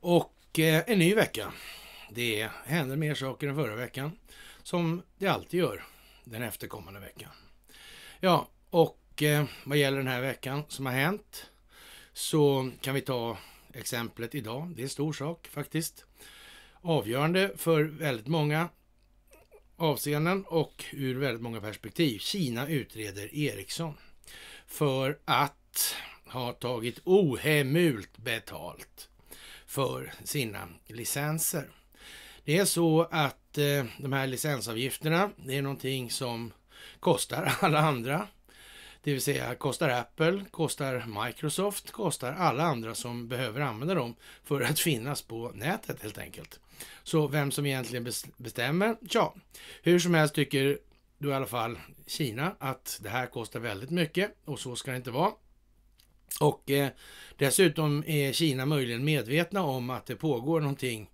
Och eh, en ny vecka. Det händer mer saker än förra veckan, som det alltid gör den efterkommande veckan. Ja, och eh, vad gäller den här veckan som har hänt så kan vi ta exemplet idag. Det är en stor sak faktiskt. Avgörande för väldigt många avseenden och ur väldigt många perspektiv. Kina utreder Ericsson för att ha tagit ohemult betalt för sina licenser. Det är så att eh, de här licensavgifterna, det är någonting som kostar alla andra. Det vill säga kostar Apple, kostar Microsoft, kostar alla andra som behöver använda dem för att finnas på nätet helt enkelt. Så vem som egentligen bestämmer? Ja, hur som helst tycker då i alla fall Kina att det här kostar väldigt mycket och så ska det inte vara. Och eh, dessutom är Kina möjligen medvetna om att det pågår någonting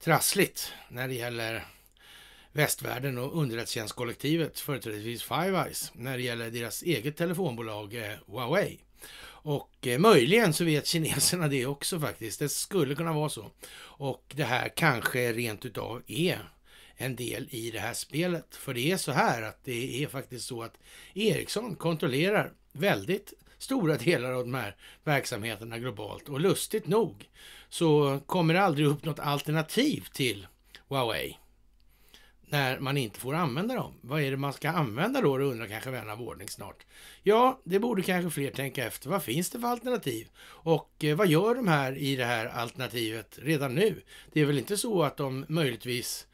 trassligt när det gäller västvärlden och underrättelsetjänstkollektivet, företrädesvis Five Eyes, när det gäller deras eget telefonbolag eh, Huawei. Och eh, möjligen så vet kineserna det också faktiskt. Det skulle kunna vara så. Och det här kanske rent utav är en del i det här spelet. För det är så här att det är faktiskt så att Ericsson kontrollerar väldigt stora delar av de här verksamheterna globalt. Och lustigt nog så kommer det aldrig upp något alternativ till Huawei när man inte får använda dem. Vad är det man ska använda då? Det undrar kanske vän av ordning snart. Ja, det borde kanske fler tänka efter. Vad finns det för alternativ? Och eh, vad gör de här i det här alternativet redan nu? Det är väl inte så att de möjligtvis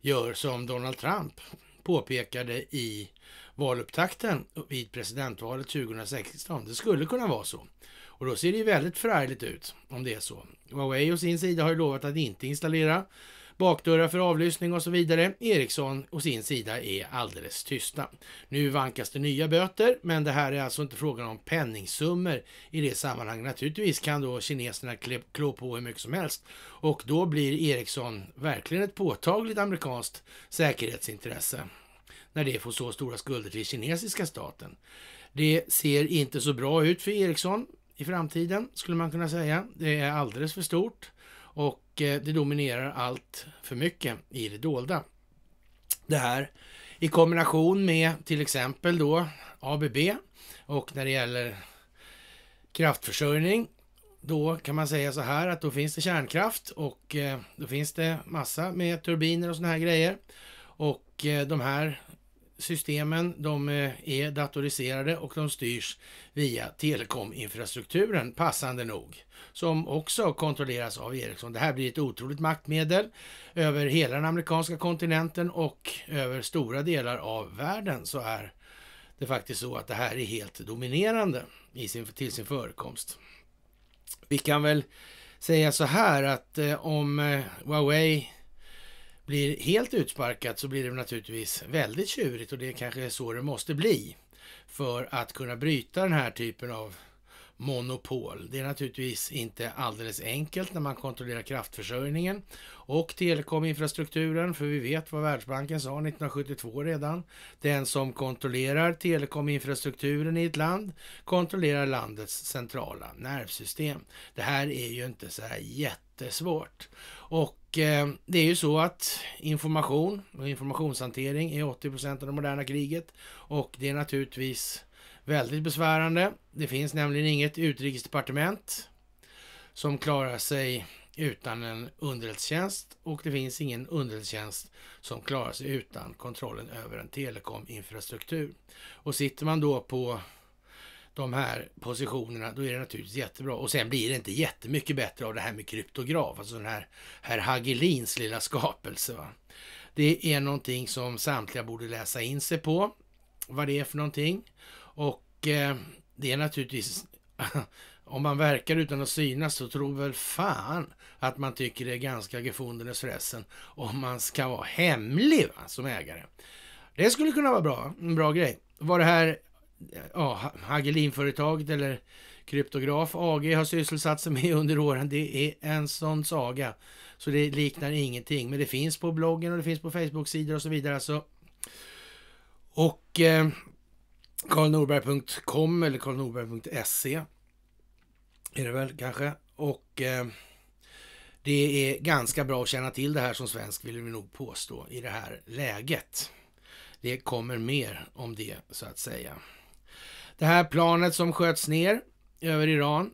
gör som Donald Trump påpekade i valupptakten vid presidentvalet 2016. Det skulle kunna vara så. Och då ser det ju väldigt förargligt ut om det är så. Huawei å sin sida har ju lovat att inte installera bakdörrar för avlyssning och så vidare. Ericsson å sin sida är alldeles tysta. Nu vankas det nya böter, men det här är alltså inte frågan om penningsummor i det sammanhanget. Naturligtvis kan då kineserna klå på hur mycket som helst och då blir Ericsson verkligen ett påtagligt amerikanskt säkerhetsintresse när det får så stora skulder till kinesiska staten. Det ser inte så bra ut för Ericsson i framtiden, skulle man kunna säga. Det är alldeles för stort och eh, det dominerar allt för mycket i det dolda. Det här i kombination med till exempel då ABB och när det gäller kraftförsörjning då kan man säga så här att då finns det kärnkraft och eh, då finns det massa med turbiner och såna här grejer. Och eh, de här systemen de eh, är datoriserade och de styrs via telekominfrastrukturen, passande nog, som också kontrolleras av Ericsson. Det här blir ett otroligt maktmedel över hela den amerikanska kontinenten och över stora delar av världen så är det faktiskt så att det här är helt dominerande i sin, till sin förekomst. Vi kan väl säga så här att eh, om eh, Huawei blir helt utsparkat så blir det naturligtvis väldigt tjurigt och det kanske är så det måste bli för att kunna bryta den här typen av monopol. Det är naturligtvis inte alldeles enkelt när man kontrollerar kraftförsörjningen och telekominfrastrukturen, för vi vet vad Världsbanken sa 1972 redan. Den som kontrollerar telekominfrastrukturen i ett land kontrollerar landets centrala nervsystem. Det här är ju inte så här jättesvårt. Och Eh, det är ju så att information och informationshantering är 80 procent av det moderna kriget och det är naturligtvis väldigt besvärande. Det finns nämligen inget utrikesdepartement som klarar sig utan en underrättelsetjänst och det finns ingen underrättelsetjänst som klarar sig utan kontrollen över en telekominfrastruktur. Och sitter man då på de här positionerna, då är det naturligtvis jättebra. Och sen blir det inte jättemycket bättre av det här med kryptograf, alltså den här herr Hagelins lilla skapelse. Va? Det är någonting som samtliga borde läsa in sig på, vad det är för någonting. Och eh, det är naturligtvis, om man verkar utan att synas så tror väl fan att man tycker det är ganska gefundenes förresten. om man ska vara hemlig va? som ägare. Det skulle kunna vara bra, en bra grej. Var det här ja, Hagelinföretaget eller Kryptograf AG har sysselsatt sig med under åren. Det är en sån saga. Så det liknar ingenting. Men det finns på bloggen och det finns på Facebook-sidor och så vidare. Alltså. Och eh, karlnorberg.com eller karlnorberg.se är det väl kanske. Och eh, det är ganska bra att känna till det här som svensk vill vi nog påstå i det här läget. Det kommer mer om det så att säga. Det här planet som sköts ner över Iran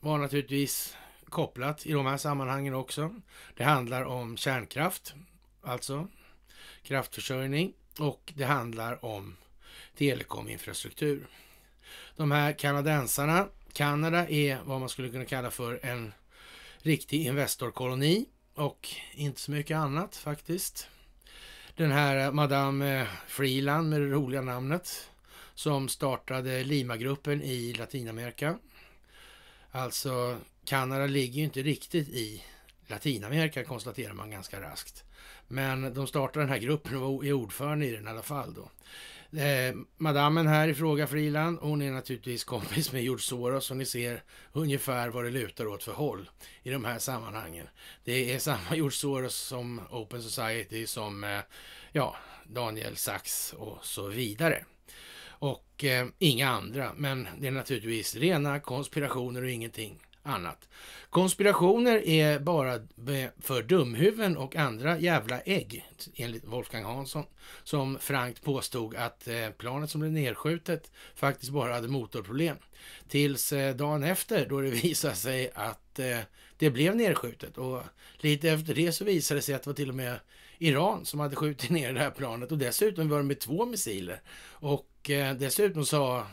var naturligtvis kopplat i de här sammanhangen också. Det handlar om kärnkraft, alltså kraftförsörjning och det handlar om telekominfrastruktur. De här kanadensarna, Kanada är vad man skulle kunna kalla för en riktig investorkoloni och inte så mycket annat faktiskt. Den här eh, Madame eh, Freeland med det roliga namnet som startade Limagruppen i Latinamerika. Alltså, Kanada ligger ju inte riktigt i Latinamerika konstaterar man ganska raskt. Men de startade den här gruppen och är ordförande i den i alla fall då. Eh, madammen här i Fråga Friland, hon är naturligtvis kompis med George Soros och ni ser ungefär vad det lutar åt för håll i de här sammanhangen. Det är samma George Soros som Open Society, som eh, ja, Daniel Sachs och så vidare och eh, inga andra. Men det är naturligtvis rena konspirationer och ingenting annat. Konspirationer är bara för dumhuvuden och andra jävla ägg, enligt Wolfgang Hansson, som frankt påstod att eh, planet som blev nedskjutet faktiskt bara hade motorproblem. Tills eh, dagen efter då det visade sig att eh, det blev nedskjutet och lite efter det så visade det sig att det var till och med Iran som hade skjutit ner det här planet och dessutom var det med två missiler. Och dessutom sa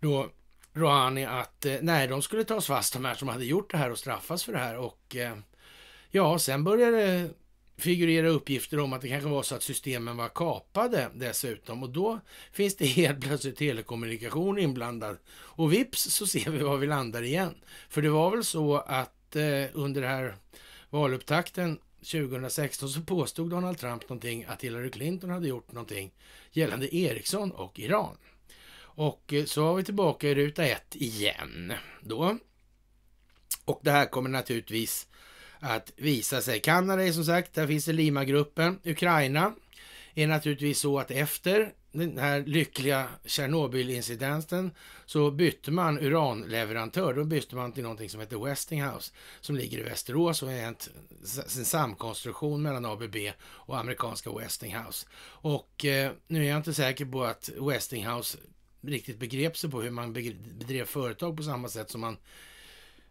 då Rouhani att eh, nej, de skulle tas fast de här som hade gjort det här och straffas för det här. Och eh, ja, sen började det figurera uppgifter om att det kanske var så att systemen var kapade dessutom och då finns det helt plötsligt telekommunikation inblandad. Och vips så ser vi var vi landar igen. För det var väl så att eh, under den här valupptakten 2016 så påstod Donald Trump någonting att Hillary Clinton hade gjort någonting gällande Ericsson och Iran. Och eh, så var vi tillbaka i ruta ett igen då. Och det här kommer naturligtvis att visa sig. Kanada är som sagt, där finns det Lima-gruppen. Ukraina är naturligtvis så att efter den här lyckliga Tjernobyl-incidenten så bytte man uranleverantör. Då bytte man till någonting som heter Westinghouse som ligger i Västerås och är en, en samkonstruktion mellan ABB och amerikanska Westinghouse. Och eh, nu är jag inte säker på att Westinghouse riktigt begrep sig på hur man bedrev företag på samma sätt som man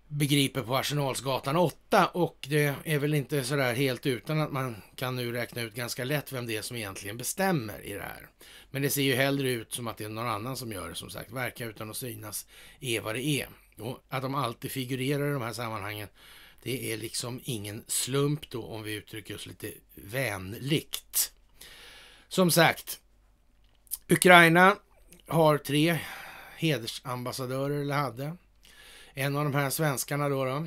begriper på Arsenalsgatan 8 och det är väl inte sådär helt utan att man kan nu räkna ut ganska lätt vem det är som egentligen bestämmer i det här. Men det ser ju hellre ut som att det är någon annan som gör det som sagt. Verka utan att synas är vad det är. Och att de alltid figurerar i de här sammanhangen det är liksom ingen slump då om vi uttrycker oss lite vänligt. Som sagt, Ukraina har tre hedersambassadörer, eller hade. En av de här svenskarna då, då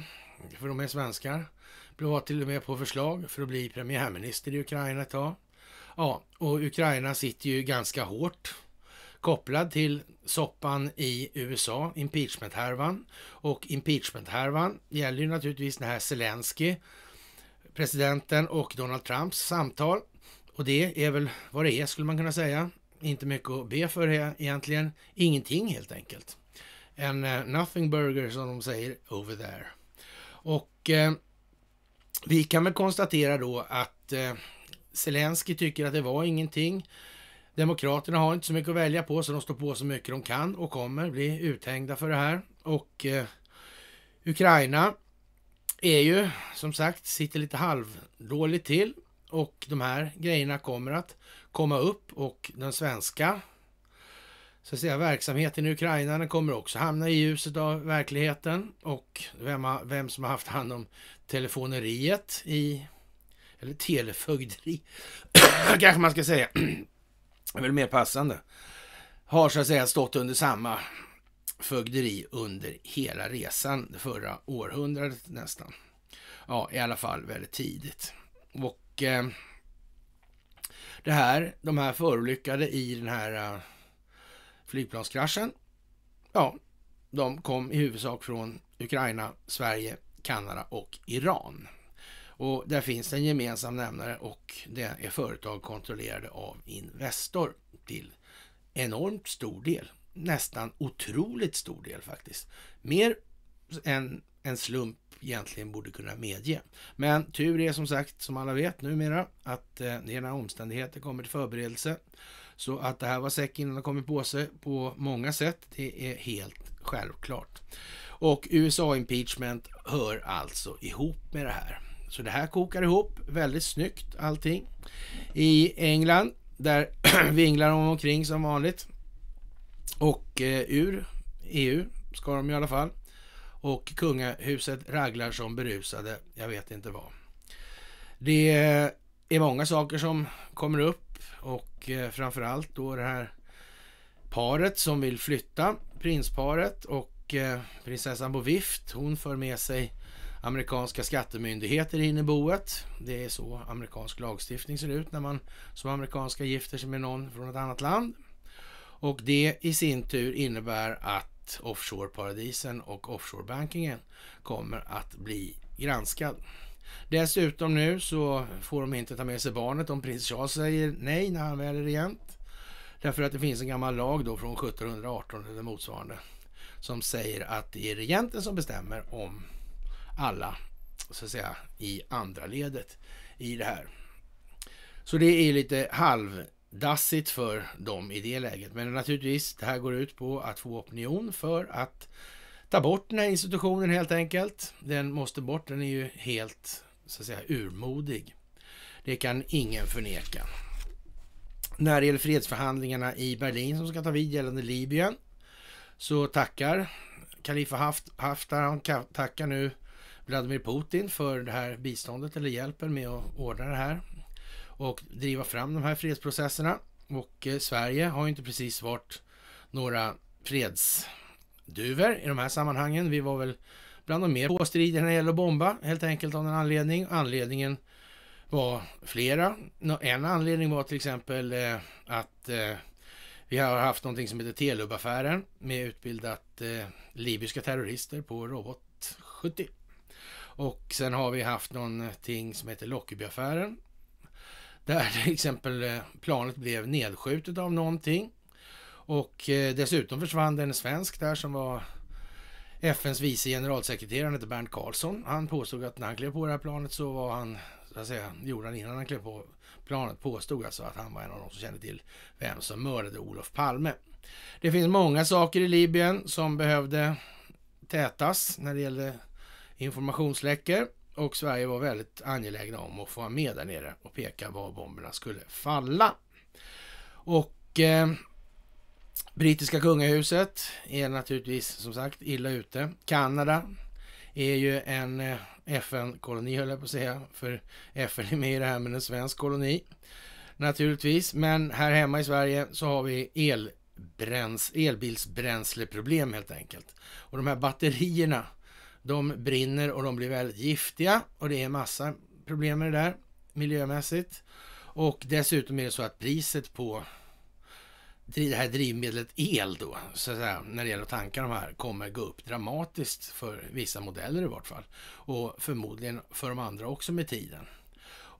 för de är svenskar, blev till och med på förslag för att bli premiärminister i Ukraina ett tag. Ja, och Ukraina sitter ju ganska hårt kopplad till soppan i USA, impeachment-härvan. Och impeachment-härvan gäller ju naturligtvis den här Zelensky, presidenten och Donald Trumps samtal. Och det är väl vad det är, skulle man kunna säga. Inte mycket att be för egentligen. Ingenting helt enkelt. En uh, nothing burger som de säger over there. Och eh, vi kan väl konstatera då att eh, Zelensky tycker att det var ingenting. Demokraterna har inte så mycket att välja på så de står på så mycket de kan och kommer bli uthängda för det här. Och eh, Ukraina är ju som sagt sitter lite halvdåligt till och de här grejerna kommer att komma upp och den svenska så att säga, verksamheten i Ukraina kommer också hamna i ljuset av verkligheten och vem, har, vem som har haft hand om telefoneriet i, eller telefögderi, kanske man ska säga, det är väl mer passande, har så att säga stått under samma fögderi under hela resan förra århundradet nästan. Ja, i alla fall väldigt tidigt. Och och eh, det här, de här förolyckade i den här eh, flygplanskraschen, ja, de kom i huvudsak från Ukraina, Sverige, Kanada och Iran. Och där finns en gemensam nämnare och det är företag kontrollerade av Investor till enormt stor del. Nästan otroligt stor del faktiskt. Mer än en slump egentligen borde kunna medge. Men tur är som sagt, som alla vet numera, att eh, när omständigheter kommer till förberedelse. Så att det här var säck innan det kom i påse på många sätt, det är helt självklart. Och USA-impeachment hör alltså ihop med det här. Så det här kokar ihop väldigt snyggt allting. I England, där vinglar de omkring som vanligt. Och eh, ur EU ska de i alla fall och kungahuset raglar som berusade. Jag vet inte vad. Det är många saker som kommer upp och eh, framförallt då det här paret som vill flytta, prinsparet och eh, prinsessan på vift. Hon för med sig amerikanska skattemyndigheter in i boet. Det är så amerikansk lagstiftning ser ut när man som amerikanska gifter sig med någon från ett annat land. Och det i sin tur innebär att att offshoreparadisen och offshorebankingen kommer att bli granskad. Dessutom nu så får de inte ta med sig barnet om prins Charles säger nej när han väl är regent. Därför att det finns en gammal lag då från 1718 eller motsvarande som säger att det är regenten som bestämmer om alla så att säga i andra ledet i det här. Så det är lite halv dassigt för dem i det läget. Men naturligtvis, det här går ut på att få opinion för att ta bort den här institutionen helt enkelt. Den måste bort, den är ju helt så att säga urmodig. Det kan ingen förneka. När det gäller fredsförhandlingarna i Berlin som ska ta vid gällande Libyen så tackar Kalif Haftar, han tackar nu Vladimir Putin för det här biståndet eller hjälpen med att ordna det här och driva fram de här fredsprocesserna. Och eh, Sverige har ju inte precis varit några fredsduver i de här sammanhangen. Vi var väl bland de mer påstridiga när det gäller att bomba, helt enkelt av en anledning. Anledningen var flera. En anledning var till exempel eh, att eh, vi har haft någonting som heter Telub-affären med utbildat libyska terrorister på Robot 70. Och sen har vi haft någonting som heter Lockerbie-affären där till exempel eh, planet blev nedskjutet av någonting. Och eh, dessutom försvann en svensk där som var FNs vice generalsekreterare, han hette Bernt Karlsson. Han påstod att när han klev på det här planet så var han, så att säga, gjorde han innan han klev på planet, påstod alltså att han var en av de som kände till vem som mördade Olof Palme. Det finns många saker i Libyen som behövde tätas när det gällde informationsläckor. Och Sverige var väldigt angelägna om att få vara med där nere och peka var bomberna skulle falla. Och eh, brittiska kungahuset är naturligtvis som sagt illa ute. Kanada är ju en eh, FN-koloni höll jag på att säga, för FN är med i det här men en svensk koloni naturligtvis. Men här hemma i Sverige så har vi elbräns, elbilsbränsleproblem helt enkelt. Och de här batterierna de brinner och de blir väldigt giftiga och det är massa problem med det där miljömässigt. Och dessutom är det så att priset på det här drivmedlet el då, så att säga, när det gäller att tanka de här, kommer gå upp dramatiskt för vissa modeller i vart fall. Och förmodligen för de andra också med tiden.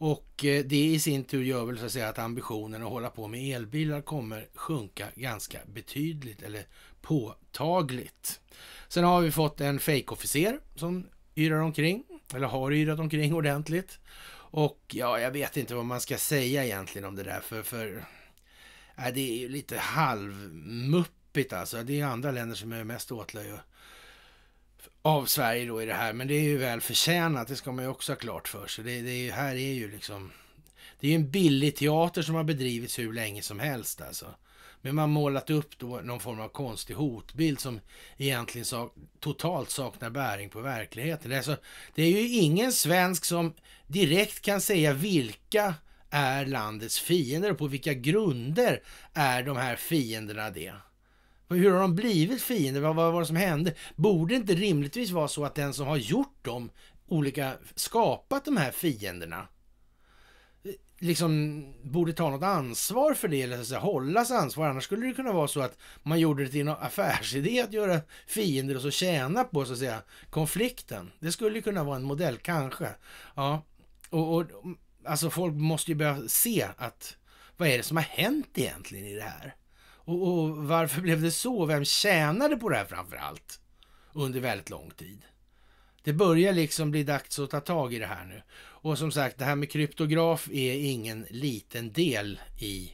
Och eh, det i sin tur gör väl så att säga att ambitionen att hålla på med elbilar kommer sjunka ganska betydligt eller påtagligt. Sen har vi fått en fejkofficer som yrar omkring, eller har yrat omkring ordentligt. Och ja, jag vet inte vad man ska säga egentligen om det där, för, för äh, det är ju lite halvmuppigt alltså. Det är andra länder som är mest åtlöje av Sverige då i det här. Men det är ju väl förtjänat, det ska man ju också ha klart för sig. Det, det här är ju liksom... Det är ju en billig teater som har bedrivits hur länge som helst alltså. Men man målat upp då någon form av konstig hotbild som egentligen sak, totalt saknar bäring på verkligheten. alltså, det är ju ingen svensk som direkt kan säga vilka är landets fiender och på vilka grunder är de här fienderna det. Hur har de blivit fiender? Vad var det som hände? Borde det inte rimligtvis vara så att den som har gjort dem, olika, skapat de här fienderna, liksom borde ta något ansvar för det, eller så säga, hållas ansvar. Annars skulle det kunna vara så att man gjorde det till en affärsidé att göra fiender och så tjäna på så att säga konflikten. Det skulle kunna vara en modell, kanske. Ja, och, och alltså folk måste ju börja se att vad är det som har hänt egentligen i det här? Och, och varför blev det så? Vem tjänade på det här framför allt? Under väldigt lång tid. Det börjar liksom bli dags att ta tag i det här nu. Och som sagt, det här med kryptograf är ingen liten del i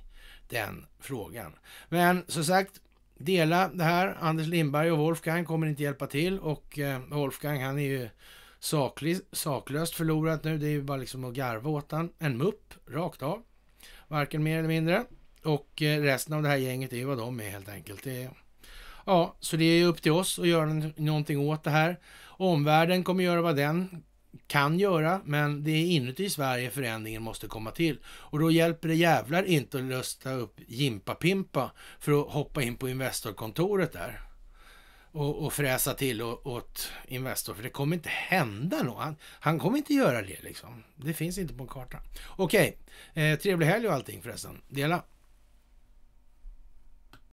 den frågan. Men som sagt, dela det här. Anders Lindberg och Wolfgang kommer inte hjälpa till och eh, Wolfgang han är ju saklig, saklöst förlorat nu. Det är ju bara liksom att garva åt han. En mupp, rakt av. Varken mer eller mindre. Och eh, resten av det här gänget är vad de är helt enkelt. Det är, ja, så det är upp till oss att göra någonting åt det här. Omvärlden kommer göra vad den kan göra, men det är inuti Sverige förändringen måste komma till. Och då hjälper det jävlar inte att lösta upp Jimpa-Pimpa för att hoppa in på Investorkontoret där och, och fräsa till och, åt Investor, för det kommer inte hända något. Han, han, kommer inte göra det liksom. Det finns inte på kartan. Okej, eh, trevlig helg och allting förresten. Dela!